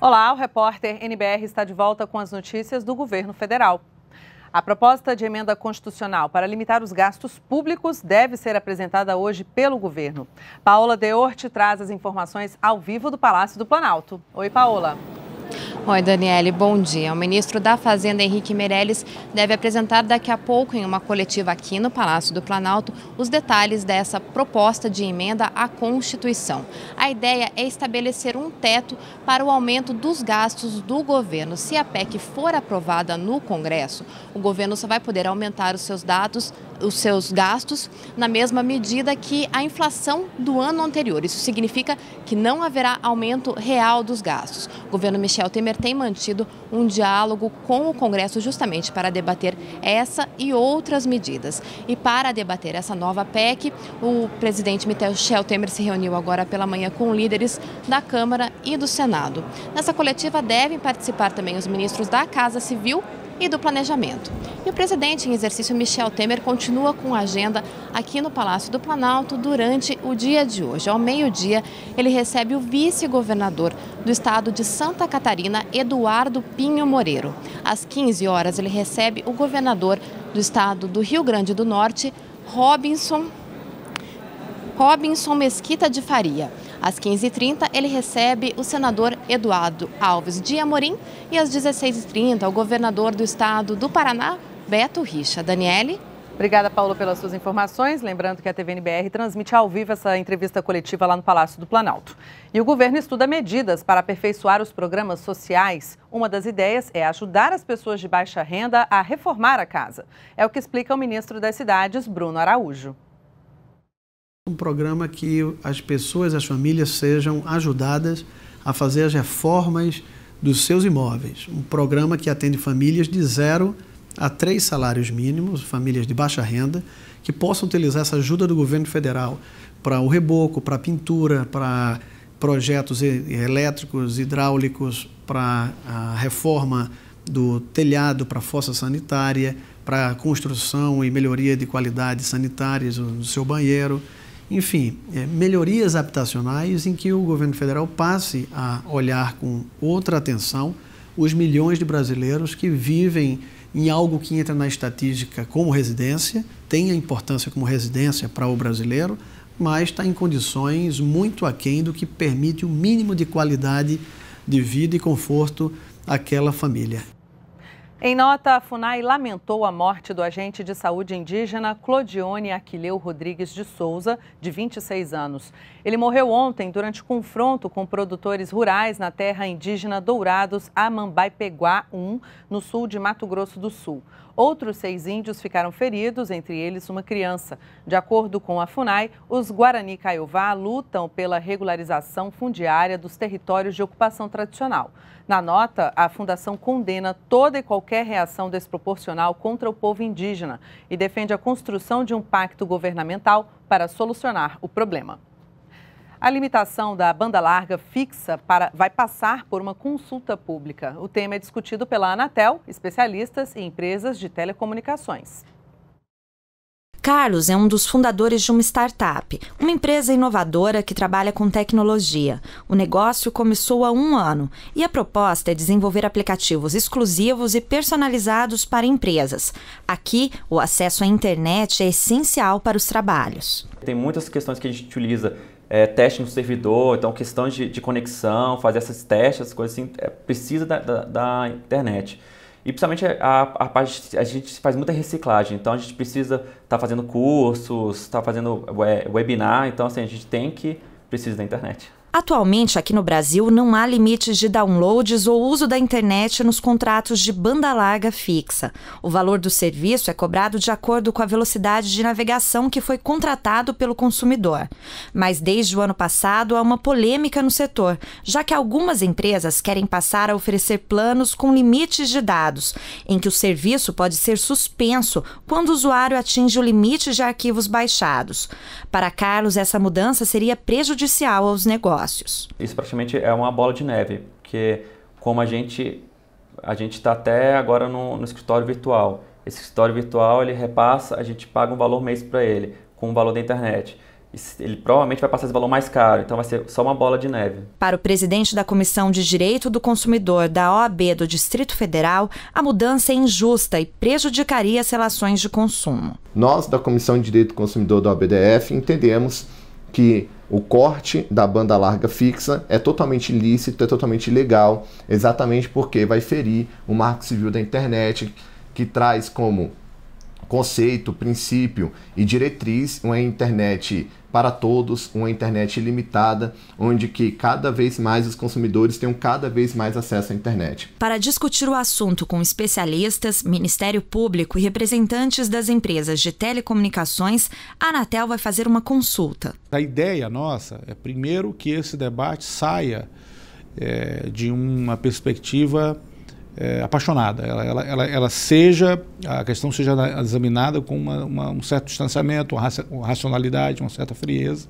Olá, o repórter NBR está de volta com as notícias do governo federal. A proposta de emenda constitucional para limitar os gastos públicos deve ser apresentada hoje pelo governo. Paola Deorte traz as informações ao vivo do Palácio do Planalto. Oi, Paola. Oi, Daniele, bom dia. O ministro da Fazenda, Henrique Meirelles, deve apresentar daqui a pouco, em uma coletiva aqui no Palácio do Planalto, os detalhes dessa proposta de emenda à Constituição. A ideia é estabelecer um teto para o aumento dos gastos do governo. Se a PEC for aprovada no Congresso, o governo só vai poder aumentar os seus dados os seus gastos na mesma medida que a inflação do ano anterior. Isso significa que não haverá aumento real dos gastos. O governo Michel Temer tem mantido um diálogo com o Congresso justamente para debater essa e outras medidas. E para debater essa nova PEC, o presidente Michel Temer se reuniu agora pela manhã com líderes da Câmara e do Senado. Nessa coletiva devem participar também os ministros da Casa Civil e do Planejamento. E o presidente em exercício Michel Temer continua com a agenda aqui no Palácio do Planalto durante o dia de hoje. Ao meio-dia, ele recebe o vice-governador do estado de Santa Catarina, Eduardo Pinho Moreiro. Às 15 horas, ele recebe o governador do estado do Rio Grande do Norte, Robinson, Robinson Mesquita de Faria. Às 15h30, ele recebe o senador Eduardo Alves de Amorim e às 16h30, o governador do estado do Paraná, Beto Richa. Daniele? Obrigada, Paulo, pelas suas informações. Lembrando que a TVNBR transmite ao vivo essa entrevista coletiva lá no Palácio do Planalto. E o governo estuda medidas para aperfeiçoar os programas sociais. Uma das ideias é ajudar as pessoas de baixa renda a reformar a casa. É o que explica o ministro das Cidades, Bruno Araújo um programa que as pessoas, as famílias sejam ajudadas a fazer as reformas dos seus imóveis. Um programa que atende famílias de zero a três salários mínimos, famílias de baixa renda, que possam utilizar essa ajuda do governo federal para o reboco, para a pintura, para projetos elétricos, hidráulicos, para a reforma do telhado, para a fossa sanitária, para a construção e melhoria de qualidade sanitárias no seu banheiro. Enfim, é, melhorias habitacionais em que o governo federal passe a olhar com outra atenção os milhões de brasileiros que vivem em algo que entra na estatística como residência, tem a importância como residência para o brasileiro, mas está em condições muito aquém do que permite o mínimo de qualidade de vida e conforto àquela família. Em nota, a FUNAI lamentou a morte do agente de saúde indígena Clodione Aquileu Rodrigues de Souza, de 26 anos. Ele morreu ontem durante confronto com produtores rurais na terra indígena Dourados Amambaipeguá I, no sul de Mato Grosso do Sul. Outros seis índios ficaram feridos, entre eles uma criança. De acordo com a FUNAI, os Guarani Caiová lutam pela regularização fundiária dos territórios de ocupação tradicional. Na nota, a Fundação condena toda e qualquer reação desproporcional contra o povo indígena e defende a construção de um pacto governamental para solucionar o problema. A limitação da banda larga fixa para, vai passar por uma consulta pública. O tema é discutido pela Anatel, especialistas e empresas de telecomunicações. Carlos é um dos fundadores de uma startup, uma empresa inovadora que trabalha com tecnologia. O negócio começou há um ano e a proposta é desenvolver aplicativos exclusivos e personalizados para empresas. Aqui, o acesso à internet é essencial para os trabalhos. Tem muitas questões que a gente utiliza é, teste no servidor, então questão de, de conexão, fazer esses testes, essas coisas assim, é, precisa da, da, da, internet. E principalmente a, a parte, a gente faz muita reciclagem, então a gente precisa estar tá fazendo cursos, estar tá fazendo webinar, então assim, a gente tem que precisa da internet. Atualmente, aqui no Brasil, não há limites de downloads ou uso da internet nos contratos de banda larga fixa. O valor do serviço é cobrado de acordo com a velocidade de navegação que foi contratado pelo consumidor. Mas desde o ano passado há uma polêmica no setor, já que algumas empresas querem passar a oferecer planos com limites de dados, em que o serviço pode ser suspenso quando o usuário atinge o limite de arquivos baixados. Para Carlos, essa mudança seria prejudicial aos negócios negócios. Isso praticamente é uma bola de neve, porque como a gente a gente está até agora no, no, escritório virtual. Esse escritório virtual ele repassa, a gente paga um valor mês para ele, com o valor da internet. Ele provavelmente vai passar esse valor mais caro, então vai ser só uma bola de neve. Para o presidente da Comissão de Direito do Consumidor da OAB do Distrito Federal, a mudança é injusta e prejudicaria as relações de consumo. Nós, da Comissão de Direito do Consumidor da OABDF, entendemos que o corte da banda larga fixa é totalmente ilícito, é totalmente ilegal, exatamente porque vai ferir o marco civil da internet, que traz como conceito, princípio e diretriz, uma internet para todos, uma internet limitada, onde que cada vez mais os consumidores tenham cada vez mais acesso à internet. Para discutir o assunto com especialistas, Ministério Público e representantes das empresas de telecomunicações, a Anatel vai fazer uma consulta. A ideia nossa é primeiro que esse debate saia é, de uma perspectiva é, apaixonada, ela, ela, ela, ela, seja, a questão seja examinada com uma, uma, um certo distanciamento, uma, racionalidade, uma certa frieza,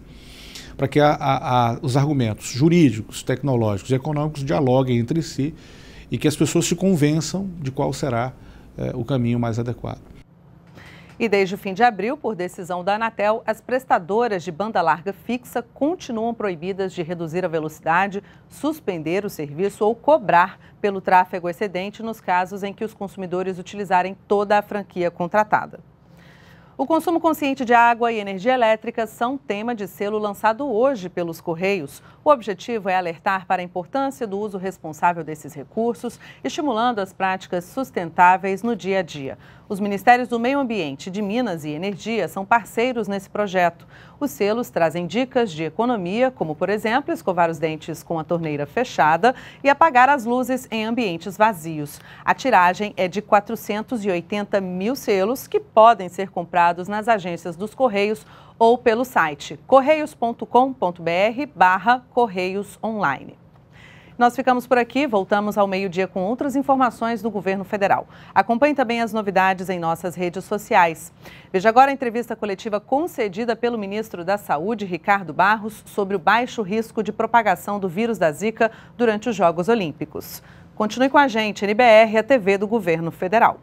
para que a, a, a, os argumentos jurídicos, tecnológicos e econômicos dialoguem entre si e que as pessoas se convençam de qual será é, o caminho mais adequado. E desde o fim de abril, por decisão da Anatel, as prestadoras de banda larga fixa continuam proibidas de reduzir a velocidade, suspender o serviço ou cobrar pelo tráfego excedente nos casos em que os consumidores utilizarem toda a franquia contratada. O consumo consciente de água e energia elétrica são tema de selo lançado hoje pelos Correios. O objetivo é alertar para a importância do uso responsável desses recursos, estimulando as práticas sustentáveis no dia a dia. Os Ministérios do Meio Ambiente, de Minas e Energia são parceiros nesse projeto. Os selos trazem dicas de economia, como, por exemplo, escovar os dentes com a torneira fechada e apagar as luzes em ambientes vazios. A tiragem é de 480 mil selos que podem ser comprados enviados nas agências dos Correios ou pelo site correios.com.br barra Correios Online. Nós ficamos por aqui, voltamos ao meio-dia com outras informações do governo federal. Acompanhe também as novidades em nossas redes sociais. Veja agora a entrevista coletiva concedida pelo ministro da Saúde, Ricardo Barros, sobre o baixo risco de propagação do vírus da Zika durante os Jogos Olímpicos. Continue com a gente, NBR, a TV do governo federal.